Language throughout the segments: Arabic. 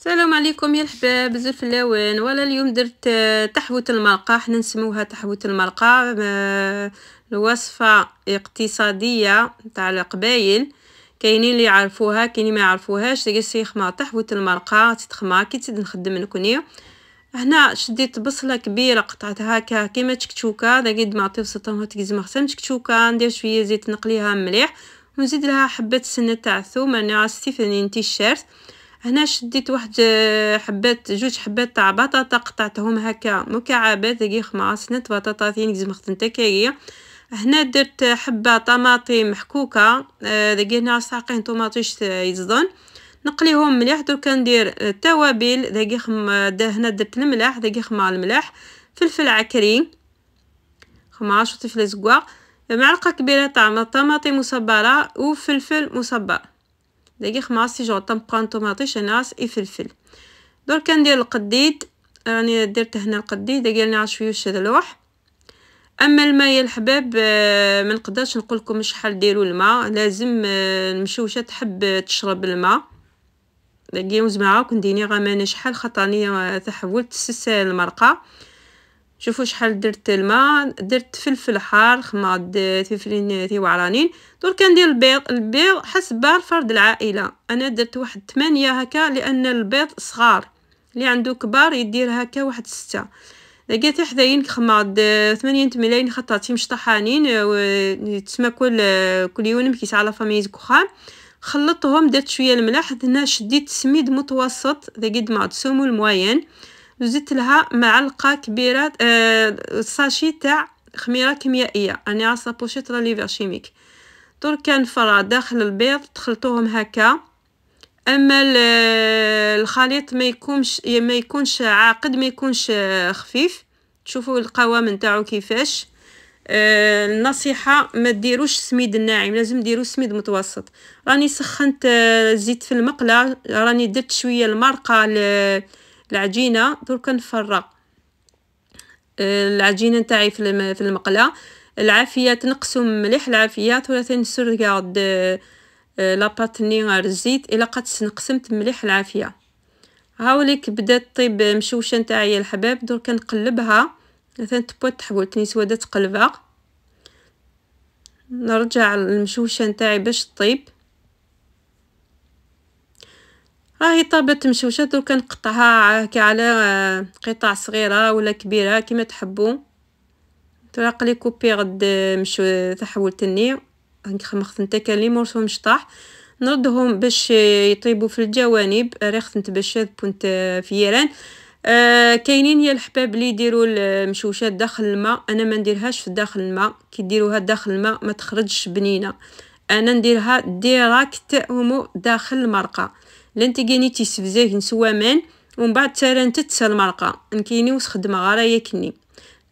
السلام عليكم يا الحباب الزفلاوين ولا اليوم درت آه، تحوت الملقى حنا نسموها تحوت الملقى آه، الوصفة اقتصادية تاع القبايل كاينين اللي يعرفوها كاينين ما يعرفوهاش تلقى تحوت تحوة المرقة تتخما كي تزيد نخدم نكوني هنا شديت بصله كبيره قطعتها هكا كيما تكتوكه دا قد ما عطيو وسطهم تكزم خصها تكتوكه ندير شويه زيت نقليها مليح ونزيد لها حبه سنه تاع الثوم انا ستيفاني انتي الشارت هنا شديت واحد آه، حبات جوج حبات تاع بطاطا قطعتهم هكا مكعبات كي بطاطا ثاني كي مخدنتا كاية هنا درت حبه طماطي محكوكه هنا آه، ساقين طوماطيش يزدن نقليهم مليح دوكا ندير التوابل آه، دقي خم هنا درت الملح دقي خما الملح فلفل عكري خمار شوطي فلفل زقوا معلقه كبيره تاع طماطم مصبره وفلفل مصبر دقيق خماسي جونطون بقان طوماطيش اناس فلفل دركا كندير القديد راني درت هنا القديد دقيق لنا شويوش هذا اللوح اما الماء يا الحباب آه، ما نقدرش نقول لكم شحال ديروا الماء لازم المشوشه آه، تحب تشرب الماء دقيق وزمعه كنديني ديني غمانه شحال خطرني آه، تحولت السلسله المرقه شوفوا شحال درت الماء درت فلفل حار خماد فلفلين وعرانين درك ندير البيض البيض حسب فرد العائله انا درت واحد 8 هكا لان البيض صغار اللي عنده كبار يدير هكا واحد ستة لقيت حداين خماد 8 تملاين خطاتي مشطحانين تسمى كل كل يوم كيس على فاميز كخان خلطتهم درت شويه الملح هنا شديت سميد متوسط ذا قد ما الموين زدت لها معلقه كبيره آه ساشي تاع خميره كيميائيه راني بوشيت لا ليفر شيميك درك فرا داخل البيض تخلطوهم هكا اما آه، الخليط ما يكونش ما يكونش عاقد ما يكونش آه، خفيف تشوفوا القوام نتاعو كيفاش آه، النصيحه ما ديروش سميد الناعم لازم ديروا سميد متوسط راني سخنت الزيت في المقله راني درت شويه المرقه العجينه درك نفرغ العجينه نتاعي في المقله العافيه تنقسم مليح العافيه ثلاثه قاعد لاباط نيغار الزيت الا قد نقسمت مليح العافيه هاوليك بدات طيب مشوشه نتاعي الحباب درك نقلبها مثلا تبوات تحولتني سوده تقلبها نرجع المشوشه نتاعي باش طيب راهي آه، طابت مشوشه دركا نقطعها على آه، قطع صغيره ولا كبيره كيما تحبوا تراق لي كوبي غد آه، مشو تحولت النية خمخت نتا كان لي مورسو مشطاح نردهم باش يطيبوا في الجوانب ريخت باش بونت فيران آه كاينين يا الحباب اللي يديروا المشوشات داخل الماء انا ما نديرهاش في داخل الماء كي ديروها داخل الماء ما تخرجش بنينه انا نديرها ديراكت هما داخل المرقه لانتيكيني تيسفزاه نسوامان ومن بعد ترانتت المرقه نكيني وسخدم غرايا ياكني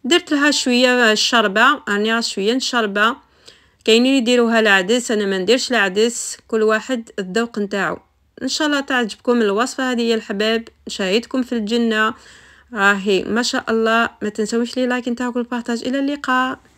درت لها شويه الشربه راني راه شويه الشربه كاينين اللي يديروها العدس انا ما نديرش العدس كل واحد الذوق نتاعو ان شاء الله تعجبكم الوصفه هذه يا الحباب نشاهدكم في الجنه راهي ما شاء الله ما تنسوش لي لايك نتاعكم والبارطاج الى اللقاء